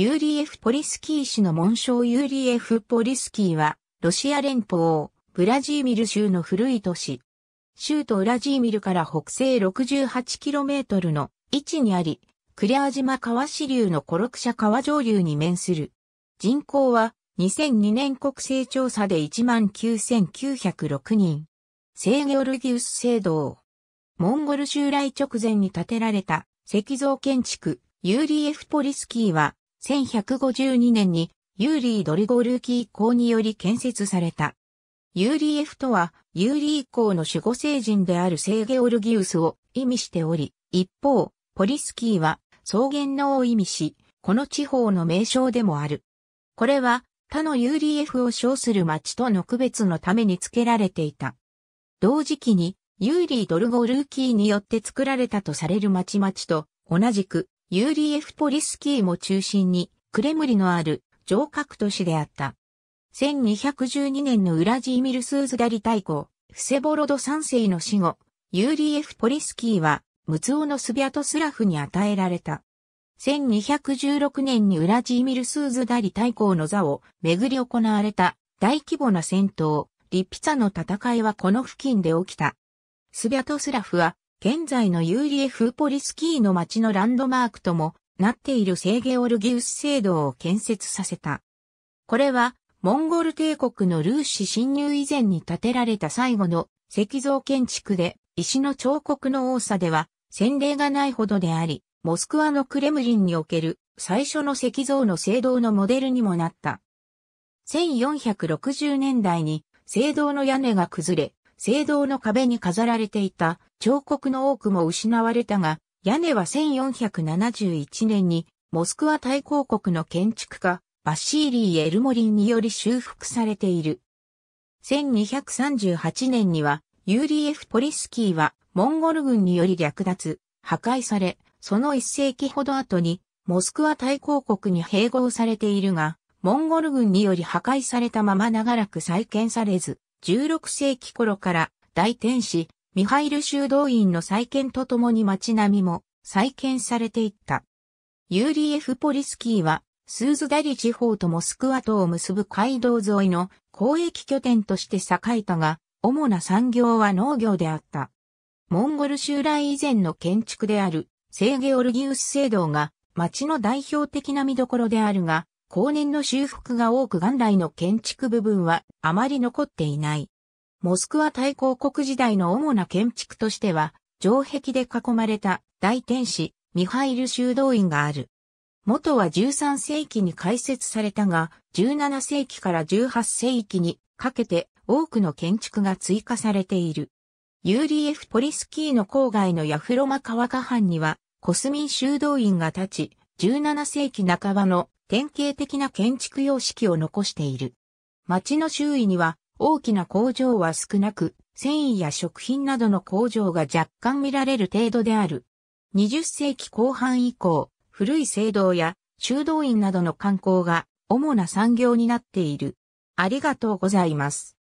ユーリエフ・ポリスキー氏の紋章ユーリエフ・ポリスキーは、ロシア連邦、ブラジーミル州の古い都市。州都ウラジーミルから北西 68km の位置にあり、クリア島川支流のコロクシャ川上流に面する。人口は2002年国勢調査で19,906人。ーゲオルギウス聖堂。モンゴル襲来直前に建てられた石像建築ユーリエフ・ポリスキーは1152年にユーリー・ドリゴルーキー公により建設された。ユーリー・エフとは、ユーリー公の守護聖人である聖ゲオルギウスを意味しており、一方、ポリスキーは草原のを意味し、この地方の名称でもある。これは、他のユーリー・エフを称する町との区別のために付けられていた。同時期に、ユーリー・ドルゴルーキーによって作られたとされる町々と同じくユーリエフポリスキーも中心に、クレムリのある城郭都市であった。1212年のウラジーミルスーズダリ大公、フセボロド3世の死後、ユーリエフポリスキーは、ムツオのスビアトスラフに与えられた。1216年にウラジーミルスーズダリ大公の座を巡り行われた大規模な戦闘、リピツァの戦いはこの付近で起きた。スビャトスラフは現在のユーリエフーポリスキーの町のランドマークともなっているセーゲオルギウス聖堂を建設させた。これは、モンゴル帝国のルーシ侵入以前に建てられた最後の石像建築で、石の彫刻の多さでは、洗礼がないほどであり、モスクワのクレムリンにおける最初の石像の聖堂のモデルにもなった。1460年代に聖堂の屋根が崩れ、聖堂の壁に飾られていた彫刻の多くも失われたが、屋根は1471年にモスクワ大公国の建築家バシーリー・エルモリンにより修復されている。1238年にはユーリエフ・ポリスキーはモンゴル軍により略奪、破壊され、その一世紀ほど後にモスクワ大公国に併合されているが、モンゴル軍により破壊されたまま長らく再建されず、16世紀頃から大天使、ミハイル修道院の再建とともに街並みも再建されていった。ユーリエフポリスキーは、スーズダリ地方とモスクワとを結ぶ街道沿いの交易拠点として栄えたが、主な産業は農業であった。モンゴル襲来以前の建築である、ーゲオルギウス聖堂が、町の代表的な見どころであるが、後年の修復が多く元来の建築部分はあまり残っていない。モスクワ大公国時代の主な建築としては、城壁で囲まれた大天使、ミハイル修道院がある。元は13世紀に開設されたが、17世紀から18世紀にかけて多くの建築が追加されている。ユーリエフ・ポリスキーの郊外のヤフロマ川下藩には、コスミン修道院が立ち、17世紀半ばの典型的な建築様式を残している。町の周囲には大きな工場は少なく、繊維や食品などの工場が若干見られる程度である。20世紀後半以降、古い聖堂や修道院などの観光が主な産業になっている。ありがとうございます。